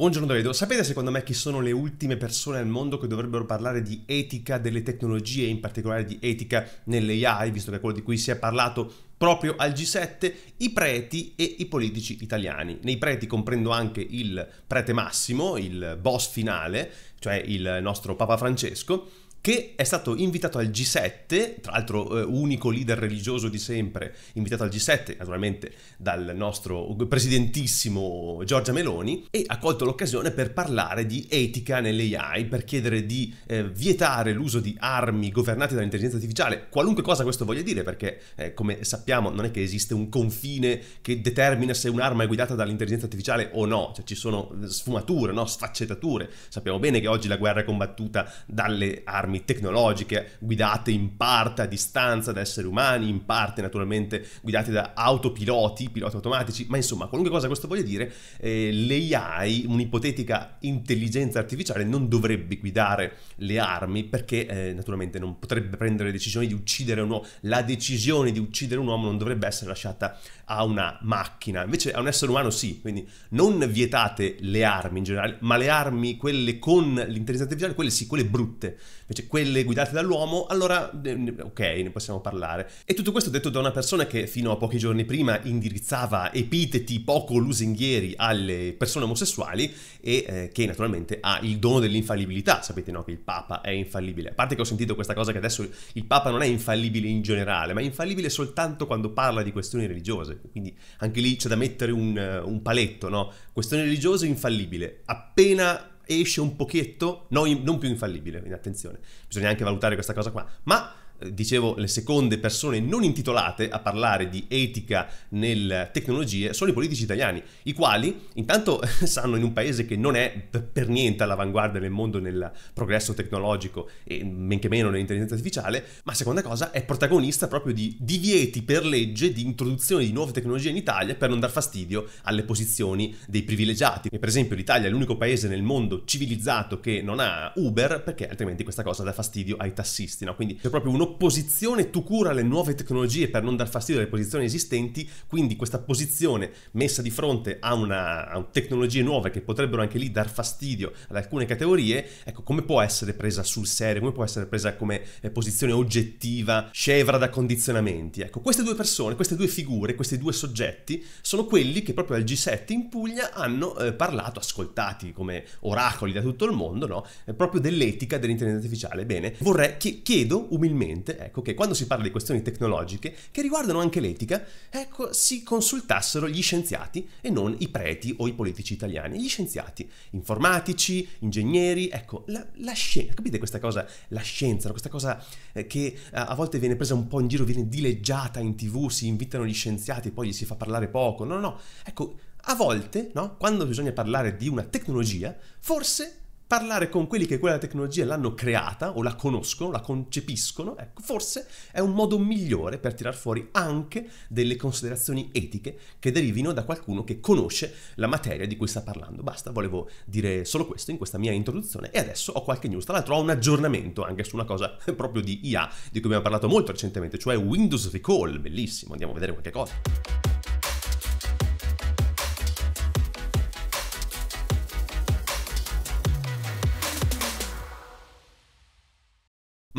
Buongiorno Davide, sapete secondo me chi sono le ultime persone al mondo che dovrebbero parlare di etica delle tecnologie, in particolare di etica nell'AI, visto che è quello di cui si è parlato proprio al G7, i preti e i politici italiani. Nei preti comprendo anche il prete massimo, il boss finale, cioè il nostro Papa Francesco, che è stato invitato al G7, tra l'altro eh, unico leader religioso di sempre invitato al G7, naturalmente dal nostro presidentissimo Giorgia Meloni, e ha colto l'occasione per parlare di etica nell'AI, per chiedere di eh, vietare l'uso di armi governate dall'intelligenza artificiale, qualunque cosa questo voglia dire, perché eh, come sappiamo non è che esiste un confine che determina se un'arma è guidata dall'intelligenza artificiale o no, cioè ci sono eh, sfumature, no? sfaccettature, sappiamo bene che oggi la guerra è combattuta dalle armi armi tecnologiche guidate in parte a distanza da esseri umani, in parte naturalmente guidate da autopiloti, piloti automatici, ma insomma qualunque cosa questo voglia dire, eh, l'AI, un'ipotetica intelligenza artificiale, non dovrebbe guidare le armi perché eh, naturalmente non potrebbe prendere decisioni di uccidere un uomo, la decisione di uccidere un uomo non dovrebbe essere lasciata a una macchina, invece a un essere umano sì, quindi non vietate le armi in generale, ma le armi, quelle con l'intelligenza artificiale, quelle sì, quelle brutte, invece dice quelle guidate dall'uomo, allora eh, ok, ne possiamo parlare. E tutto questo detto da una persona che fino a pochi giorni prima indirizzava epiteti poco lusinghieri alle persone omosessuali e eh, che naturalmente ha il dono dell'infallibilità. Sapete no che il Papa è infallibile. A parte che ho sentito questa cosa che adesso il Papa non è infallibile in generale, ma è infallibile soltanto quando parla di questioni religiose. Quindi anche lì c'è da mettere un, eh, un paletto, no? Questione religiosa infallibile. Appena esce un pochetto, no, non più infallibile, attenzione, bisogna anche valutare questa cosa qua, ma dicevo, le seconde persone non intitolate a parlare di etica nelle tecnologie sono i politici italiani, i quali intanto sanno in un paese che non è per niente all'avanguardia nel mondo nel progresso tecnologico e men che meno nell'intelligenza artificiale, ma seconda cosa è protagonista proprio di divieti per legge di introduzione di nuove tecnologie in Italia per non dar fastidio alle posizioni dei privilegiati. E per esempio l'Italia è l'unico paese nel mondo civilizzato che non ha Uber perché altrimenti questa cosa dà fastidio ai tassisti, no? Quindi c'è proprio uno l'opposizione tu cura alle nuove tecnologie per non dar fastidio alle posizioni esistenti, quindi questa posizione messa di fronte a, una, a tecnologie nuove che potrebbero anche lì dar fastidio ad alcune categorie, ecco come può essere presa sul serio, come può essere presa come eh, posizione oggettiva, scevra da condizionamenti. Ecco, queste due persone, queste due figure, questi due soggetti sono quelli che proprio al G7 in Puglia hanno eh, parlato, ascoltati come oracoli da tutto il mondo, no? eh, proprio dell'etica dell'intelligenza artificiale. Bene, vorrei, chiedo umilmente, evidente ecco, che quando si parla di questioni tecnologiche che riguardano anche l'etica, ecco, si consultassero gli scienziati e non i preti o i politici italiani. Gli scienziati, informatici, ingegneri, ecco, la, la scienza, capite questa cosa? La scienza, questa cosa eh, che a volte viene presa un po' in giro, viene dileggiata in tv, si invitano gli scienziati e poi gli si fa parlare poco. No, no, no. Ecco, a volte, no, quando bisogna parlare di una tecnologia, forse parlare con quelli che quella tecnologia l'hanno creata o la conoscono, la concepiscono, ecco, forse è un modo migliore per tirar fuori anche delle considerazioni etiche che derivino da qualcuno che conosce la materia di cui sta parlando. Basta, volevo dire solo questo in questa mia introduzione e adesso ho qualche news, tra l'altro ho un aggiornamento anche su una cosa proprio di IA di cui abbiamo parlato molto recentemente, cioè Windows Recall, bellissimo, andiamo a vedere qualche cosa.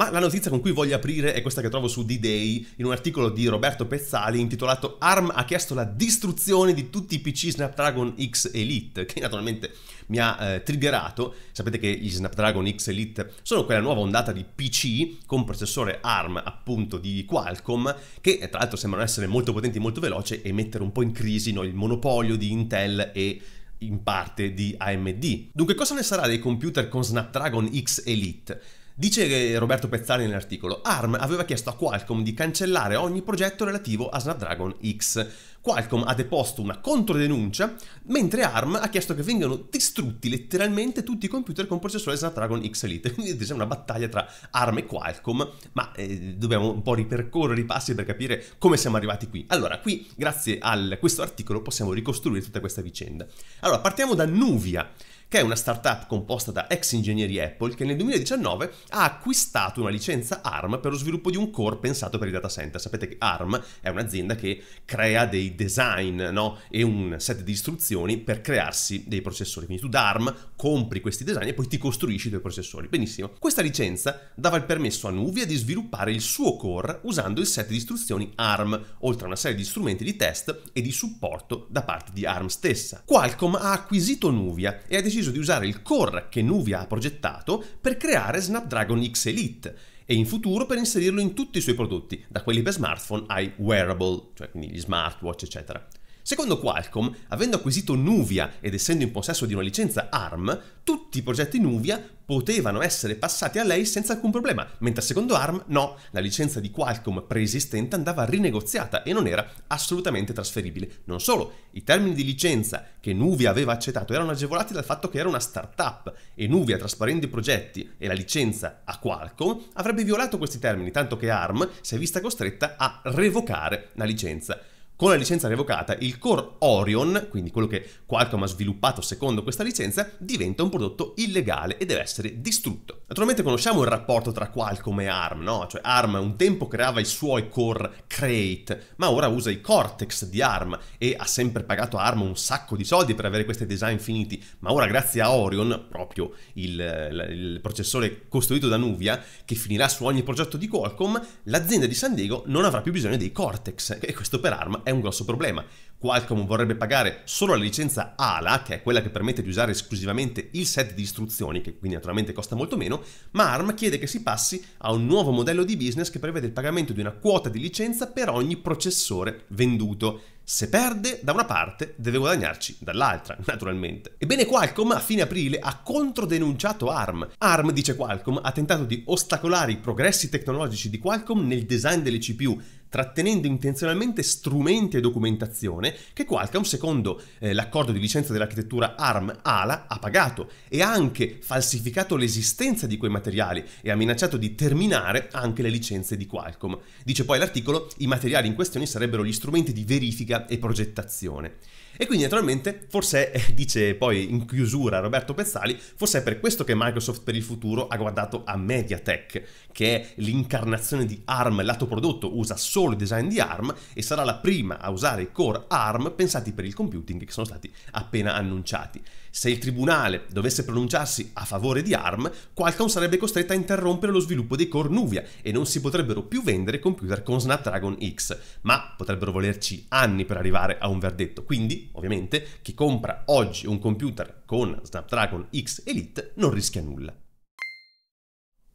Ma la notizia con cui voglio aprire è questa che trovo su D-Day in un articolo di Roberto Pezzali intitolato ARM ha chiesto la distruzione di tutti i PC Snapdragon X Elite, che naturalmente mi ha eh, triggerato. Sapete che gli Snapdragon X Elite sono quella nuova ondata di PC con processore ARM appunto di Qualcomm, che eh, tra l'altro sembrano essere molto potenti e molto veloci e mettere un po' in crisi no, il monopolio di Intel e in parte di AMD. Dunque cosa ne sarà dei computer con Snapdragon X Elite? Dice Roberto Pezzali nell'articolo, ARM aveva chiesto a Qualcomm di cancellare ogni progetto relativo a Snapdragon X. Qualcomm ha deposto una controdenuncia, mentre ARM ha chiesto che vengano distrutti letteralmente tutti i computer con processore Snapdragon X Elite. Quindi c'è una battaglia tra ARM e Qualcomm, ma eh, dobbiamo un po' ripercorrere i passi per capire come siamo arrivati qui. Allora, qui, grazie a questo articolo, possiamo ricostruire tutta questa vicenda. Allora, partiamo da Nuvia che è una startup composta da ex ingegneri Apple che nel 2019 ha acquistato una licenza ARM per lo sviluppo di un core pensato per i data center. Sapete che ARM è un'azienda che crea dei design no? e un set di istruzioni per crearsi dei processori. Quindi tu da ARM compri questi design e poi ti costruisci i tuoi processori. Benissimo. Questa licenza dava il permesso a Nuvia di sviluppare il suo core usando il set di istruzioni ARM, oltre a una serie di strumenti di test e di supporto da parte di ARM stessa. Qualcomm ha acquisito Nuvia e ha deciso deciso di usare il core che Nuvia ha progettato per creare Snapdragon X Elite e in futuro per inserirlo in tutti i suoi prodotti, da quelli per smartphone ai wearable, cioè quindi gli smartwatch eccetera. Secondo Qualcomm, avendo acquisito Nuvia ed essendo in possesso di una licenza ARM, tutti i progetti Nuvia potevano essere passati a lei senza alcun problema, mentre secondo ARM no, la licenza di Qualcomm preesistente andava rinegoziata e non era assolutamente trasferibile. Non solo, i termini di licenza che Nuvia aveva accettato erano agevolati dal fatto che era una startup e Nuvia trasparendo i progetti e la licenza a Qualcomm avrebbe violato questi termini, tanto che ARM si è vista costretta a revocare la licenza con la licenza revocata, il core Orion, quindi quello che Qualcomm ha sviluppato secondo questa licenza, diventa un prodotto illegale e deve essere distrutto. Naturalmente conosciamo il rapporto tra Qualcomm e ARM, no? Cioè ARM un tempo creava i suoi core Create, ma ora usa i Cortex di ARM e ha sempre pagato ARM un sacco di soldi per avere questi design finiti, ma ora grazie a Orion, proprio il, il processore costruito da Nuvia, che finirà su ogni progetto di Qualcomm, l'azienda di San Diego non avrà più bisogno dei Cortex e questo per ARM è è un grosso problema. Qualcomm vorrebbe pagare solo la licenza ALA, che è quella che permette di usare esclusivamente il set di istruzioni, che quindi naturalmente costa molto meno, ma ARM chiede che si passi a un nuovo modello di business che prevede il pagamento di una quota di licenza per ogni processore venduto. Se perde da una parte, deve guadagnarci dall'altra, naturalmente. Ebbene, Qualcomm a fine aprile ha controdenunciato ARM. ARM, dice Qualcomm, ha tentato di ostacolare i progressi tecnologici di Qualcomm nel design delle CPU trattenendo intenzionalmente strumenti e documentazione che Qualcomm, secondo eh, l'accordo di licenza dell'architettura ARM ALA, ha pagato e ha anche falsificato l'esistenza di quei materiali e ha minacciato di terminare anche le licenze di Qualcomm. Dice poi l'articolo, i materiali in questione sarebbero gli strumenti di verifica e progettazione. E quindi naturalmente, forse, eh, dice poi in chiusura Roberto Pezzali, forse è per questo che Microsoft per il futuro ha guardato a Mediatek, che è l'incarnazione di ARM lato prodotto, usa solo il design di ARM e sarà la prima a usare i core ARM pensati per il computing che sono stati appena annunciati. Se il tribunale dovesse pronunciarsi a favore di ARM, Qualcomm sarebbe costretta a interrompere lo sviluppo dei core Nuvia e non si potrebbero più vendere computer con Snapdragon X, ma potrebbero volerci anni per arrivare a un verdetto. Quindi, ovviamente, chi compra oggi un computer con Snapdragon X Elite non rischia nulla.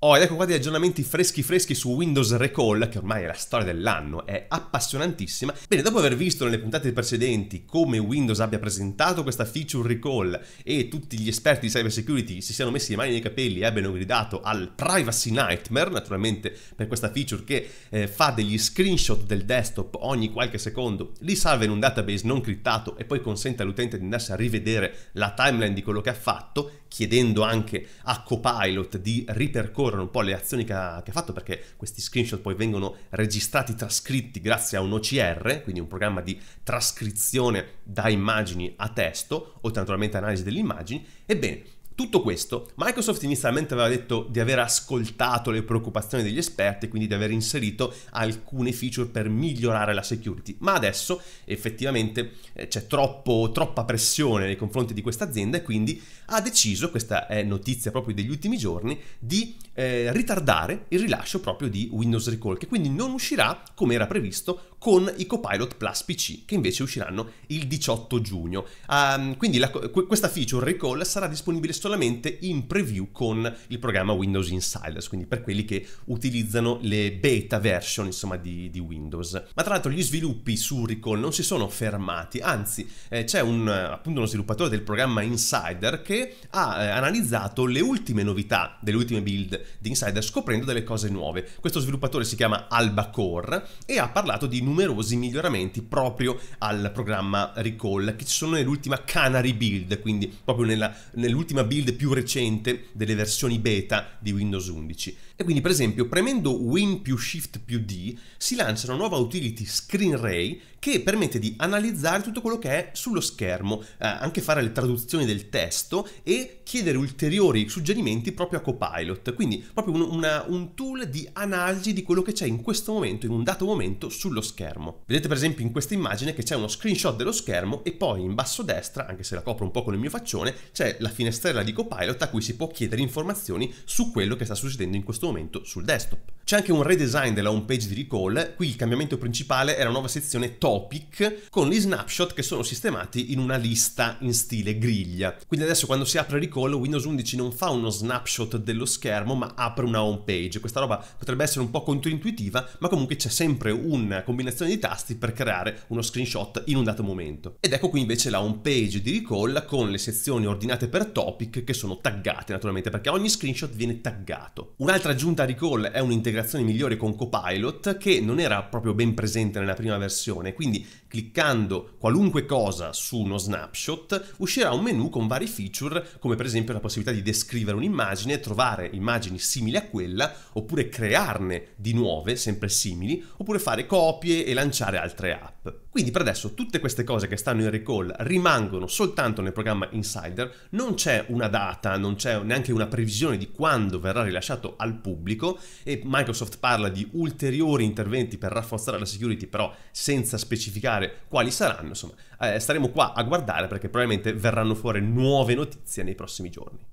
Oh, ed ecco qua degli aggiornamenti freschi freschi su Windows Recall, che ormai è la storia dell'anno, è appassionantissima. Bene, dopo aver visto nelle puntate precedenti come Windows abbia presentato questa feature Recall e tutti gli esperti di cybersecurity si siano messi le mani nei capelli e abbiano gridato al Privacy Nightmare, naturalmente per questa feature che eh, fa degli screenshot del desktop ogni qualche secondo, li salva in un database non criptato e poi consente all'utente di andarsi a rivedere la timeline di quello che ha fatto, chiedendo anche a Copilot di ripercorrere un po' le azioni che ha, che ha, fatto, perché questi screenshot poi vengono registrati, trascritti grazie a un OCR, quindi un programma di trascrizione da immagini a testo, oltre naturalmente analisi delle immagini. Ebbene, tutto questo, Microsoft inizialmente aveva detto di aver ascoltato le preoccupazioni degli esperti e quindi di aver inserito alcune feature per migliorare la security, ma adesso effettivamente eh, c'è troppo, troppa pressione nei confronti di questa azienda e quindi ha deciso, questa è notizia proprio degli ultimi giorni, di eh, ritardare il rilascio proprio di Windows Recall, che quindi non uscirà come era previsto con i Copilot Plus PC che invece usciranno il 18 giugno. Um, quindi la, questa feature recall sarà disponibile solamente in preview con il programma Windows Insiders, quindi per quelli che utilizzano le beta version insomma, di, di, Windows. Ma tra l'altro gli sviluppi su recall non si sono fermati, anzi eh, c'è un, appunto uno sviluppatore del programma Insider che ha eh, analizzato le ultime novità delle ultime build di Insider scoprendo delle cose nuove. Questo sviluppatore si chiama Albacore e ha parlato di numerosi miglioramenti proprio al programma Recall, che ci sono nell'ultima Canary build, quindi proprio nell'ultima build più recente delle versioni beta di Windows 11. E quindi per esempio premendo Win più Shift più D si lancia una nuova utility Screen Ray che permette di analizzare tutto quello che è sullo schermo, eh, anche fare le traduzioni del testo e chiedere ulteriori suggerimenti proprio a Copilot. Quindi proprio un, una, un tool di analisi di quello che c'è in questo momento, in un dato momento, sullo schermo. Vedete per esempio in questa immagine che c'è uno screenshot dello schermo e poi in basso a destra, anche se la copro un po' con il mio faccione, c'è la finestrella di Copilot a cui si può chiedere informazioni su quello che sta succedendo in questo momento sul desktop. C'è anche un redesign della home page di Recall, qui il cambiamento principale è la nuova sezione Topic con gli snapshot che sono sistemati in una lista in stile griglia. Quindi adesso quando si apre Recall Windows 11 non fa uno snapshot dello schermo ma apre una home page. Questa roba potrebbe essere un po' controintuitiva ma comunque c'è sempre una combinazione di tasti per creare uno screenshot in un dato momento. Ed ecco qui invece la home page di Recall con le sezioni ordinate per topic che sono taggate naturalmente perché ogni screenshot viene taggato. Un'altra aggiunta a Recall è un'integrazione un'integrazione migliore con Copilot che non era proprio ben presente nella prima versione, quindi cliccando qualunque cosa su uno snapshot uscirà un menu con vari feature come per esempio la possibilità di descrivere un'immagine, trovare immagini simili a quella oppure crearne di nuove sempre simili oppure fare copie e lanciare altre app. Quindi per adesso tutte queste cose che stanno in recall rimangono soltanto nel programma Insider, non c'è una data, non c'è neanche una previsione di quando verrà rilasciato al pubblico e Microsoft Microsoft parla di ulteriori interventi per rafforzare la security, però senza specificare quali saranno, insomma, eh, staremo qua a guardare perché probabilmente verranno fuori nuove notizie nei prossimi giorni.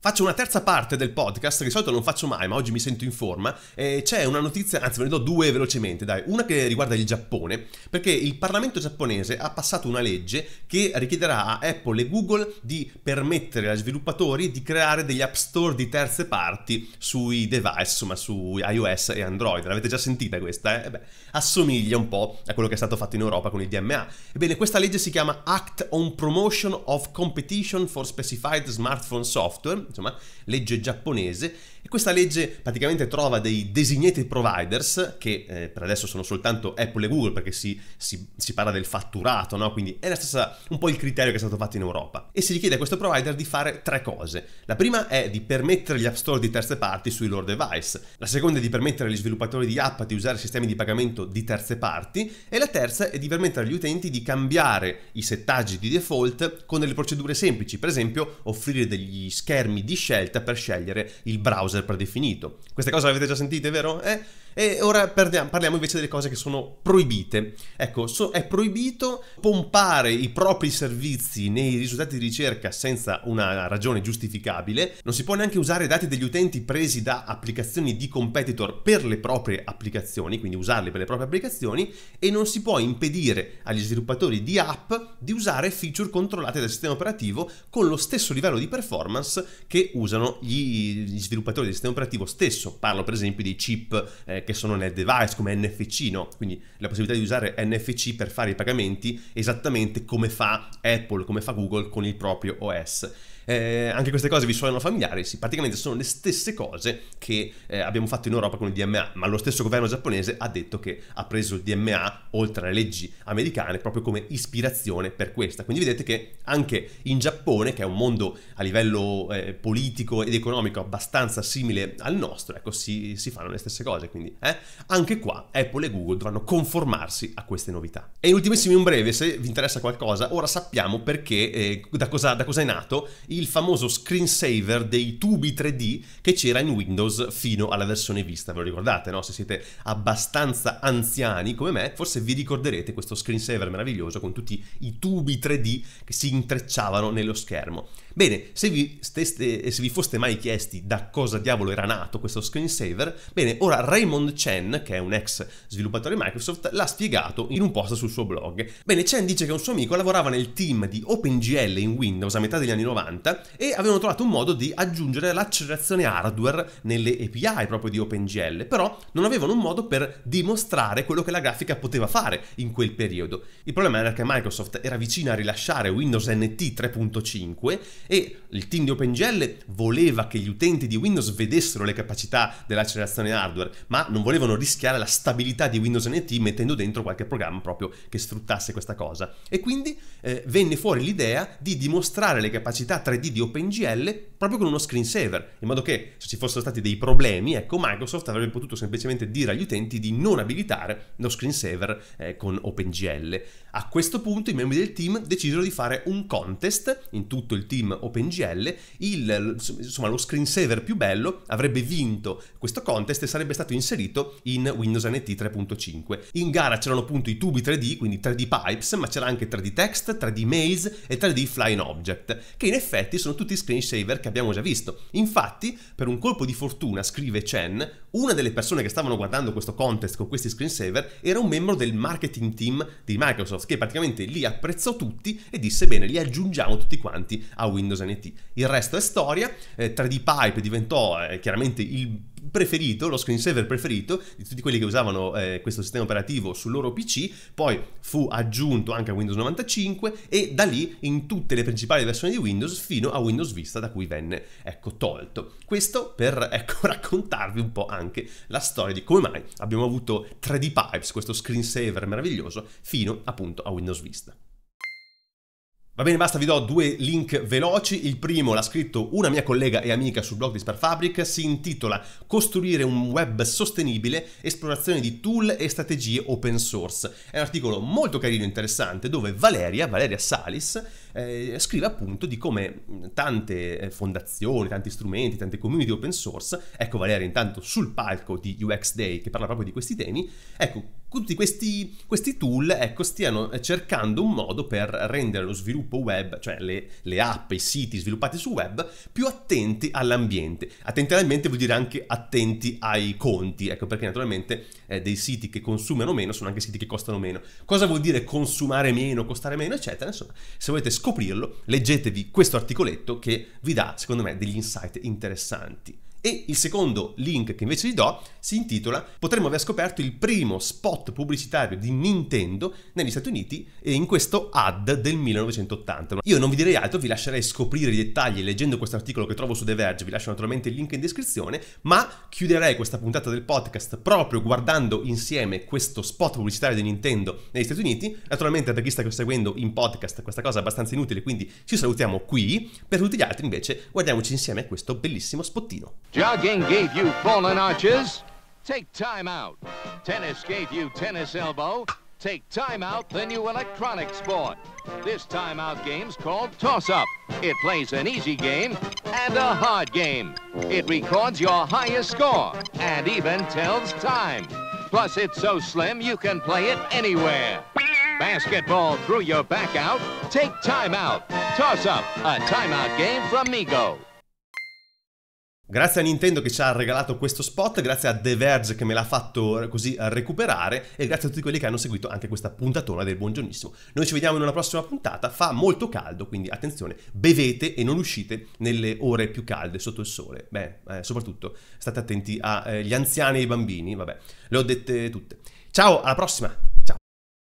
Faccio una terza parte del podcast, che di solito non faccio mai, ma oggi mi sento in forma. Eh, c'è una notizia, anzi ve ne do due velocemente, dai. Una che riguarda il Giappone, perché il Parlamento giapponese ha passato una legge che richiederà a Apple e Google di permettere agli sviluppatori di creare degli app store di terze parti sui device, insomma su iOS e Android. L'avete già sentita questa? Eh? beh, assomiglia un po' a quello che è stato fatto in Europa con il DMA. Ebbene, questa legge si chiama Act on Promotion of Competition for Specified Smartphone Software insomma, legge giapponese questa legge praticamente trova dei designated providers, che eh, per adesso sono soltanto Apple e Google, perché si, si, si parla del fatturato, no? quindi è stessa, un po' il criterio che è stato fatto in Europa. E si richiede a questo provider di fare tre cose. La prima è di permettere gli app store di terze parti sui loro device, la seconda è di permettere agli sviluppatori di app di usare sistemi di pagamento di terze parti e la terza è di permettere agli utenti di cambiare i settaggi di default con delle procedure semplici, per esempio offrire degli schermi di scelta per scegliere il browser predefinito. Queste cose le avete già sentite, vero? Eh? E ora parliamo invece delle cose che sono proibite. Ecco, so, è proibito pompare i propri servizi nei risultati di ricerca senza una ragione giustificabile, non si può neanche usare dati degli utenti presi da applicazioni di competitor per le proprie applicazioni, quindi usarli per le proprie applicazioni, e non si può impedire agli sviluppatori di app di usare feature controllate dal sistema operativo con lo stesso livello di performance che usano gli, gli sviluppatori del sistema operativo stesso. Parlo per esempio di chip eh, che sono nel device come NFC, no? Quindi la possibilità di usare NFC per fare i pagamenti esattamente come fa Apple, come fa Google con il proprio OS eh, anche queste cose vi suonano familiari, sì, praticamente sono le stesse cose che eh, abbiamo fatto in Europa con il DMA, ma lo stesso governo giapponese ha detto che ha preso il DMA, oltre alle leggi americane, proprio come ispirazione per questa. Quindi vedete che anche in Giappone, che è un mondo a livello eh, politico ed economico abbastanza simile al nostro, ecco, si, si fanno le stesse cose. Quindi eh? anche qua Apple e Google dovranno conformarsi a queste novità. E ultimissimi in breve, se vi interessa qualcosa, ora sappiamo perché, eh, da cosa, da cosa è nato il famoso screensaver dei tubi 3D che c'era in Windows fino alla versione vista, ve lo ricordate, no? Se siete abbastanza anziani come me, forse vi ricorderete questo screensaver meraviglioso con tutti i tubi 3D che si intrecciavano nello schermo. Bene, se vi, steste, se vi foste mai chiesti da cosa diavolo era nato questo screensaver, bene, ora Raymond Chen, che è un ex sviluppatore di Microsoft, l'ha spiegato in un post sul suo blog. Bene, Chen dice che un suo amico lavorava nel team di OpenGL in Windows a metà degli anni 90 e avevano trovato un modo di aggiungere l'accelerazione hardware nelle API proprio di OpenGL, però non avevano un modo per dimostrare quello che la grafica poteva fare in quel periodo. Il problema era che Microsoft era vicina a rilasciare Windows NT 3.5 e il team di OpenGL voleva che gli utenti di Windows vedessero le capacità dell'accelerazione hardware, ma non volevano rischiare la stabilità di Windows NT mettendo dentro qualche programma proprio che sfruttasse questa cosa. E quindi eh, venne fuori l'idea di dimostrare le capacità 3D di OpenGL proprio con uno screensaver, in modo che se ci fossero stati dei problemi, ecco, Microsoft avrebbe potuto semplicemente dire agli utenti di non abilitare lo screensaver eh, con OpenGL. A questo punto i membri del team decisero di fare un contest in tutto il team OpenGL, il, insomma lo screensaver più bello avrebbe vinto questo contest e sarebbe stato inserito in Windows NT 3.5. In gara c'erano appunto i tubi 3D, quindi 3D Pipes, ma c'era anche 3D Text, 3D Maze e 3D Flying Object, che in effetti sono tutti screensaver che che abbiamo già visto. Infatti, per un colpo di fortuna, scrive Chen, una delle persone che stavano guardando questo contest con questi screensaver era un membro del marketing team di Microsoft che praticamente li apprezzò tutti e disse bene, li aggiungiamo tutti quanti a Windows NT. Il resto è storia, eh, 3D Pipe diventò eh, chiaramente il preferito, lo screensaver preferito di tutti quelli che usavano eh, questo sistema operativo sul loro PC, poi fu aggiunto anche a Windows 95 e da lì in tutte le principali versioni di Windows fino a Windows Vista da cui venne ecco, tolto. Questo per ecco, raccontarvi un po' anche la storia di come mai abbiamo avuto 3D Pipes, questo screensaver meraviglioso, fino appunto a Windows Vista. Va bene, basta, vi do due link veloci. Il primo l'ha scritto una mia collega e amica sul blog di Sparfabric, si intitola Costruire un web sostenibile, esplorazione di tool e strategie open source. È un articolo molto carino e interessante dove Valeria, Valeria Salis, eh, scrive appunto di come mm, tante eh, fondazioni, tanti strumenti, tante community open source, ecco Valeria intanto sul palco di UX Day che parla proprio di questi temi, ecco tutti questi, questi tool ecco, stiano eh, cercando un modo per rendere lo sviluppo web, cioè le, le app, i siti sviluppati su web, più attenti all'ambiente. Attenti all'ambiente vuol dire anche attenti ai conti, ecco perché naturalmente eh, dei siti che consumano meno sono anche siti che costano meno. Cosa vuol dire consumare meno, costare meno, eccetera? Insomma, se volete scoprirlo, leggetevi questo articoletto che vi dà, secondo me, degli insight interessanti. E il secondo link che invece vi do si intitola Potremmo aver scoperto il primo spot pubblicitario di Nintendo negli Stati Uniti in questo ad del 1980. Io non vi direi altro, vi lascerei scoprire i dettagli leggendo questo articolo che trovo su The Verge, vi lascio naturalmente il link in descrizione, ma chiuderei questa puntata del podcast proprio guardando insieme questo spot pubblicitario di Nintendo negli Stati Uniti. Naturalmente per chi sta seguendo in podcast questa cosa è abbastanza inutile, quindi ci salutiamo qui. Per tutti gli altri invece guardiamoci insieme questo bellissimo spottino. Jogging gave you fallen arches. Take time out. Tennis gave you tennis elbow. Take time out the new electronic sport. This timeout game's called toss-up. It plays an easy game and a hard game. It records your highest score and even tells time. Plus, it's so slim you can play it anywhere. Basketball through your back out. Take time out. Toss-up, a timeout game from Mego. Grazie a Nintendo che ci ha regalato questo spot, grazie a The Verge che me l'ha fatto così eh, recuperare e grazie a tutti quelli che hanno seguito anche questa puntatona del buongiornissimo. Noi ci vediamo in una prossima puntata, fa molto caldo, quindi attenzione, bevete e non uscite nelle ore più calde sotto il sole. Beh, eh, soprattutto state attenti agli eh, anziani e ai bambini, vabbè, le ho dette tutte. Ciao, alla prossima!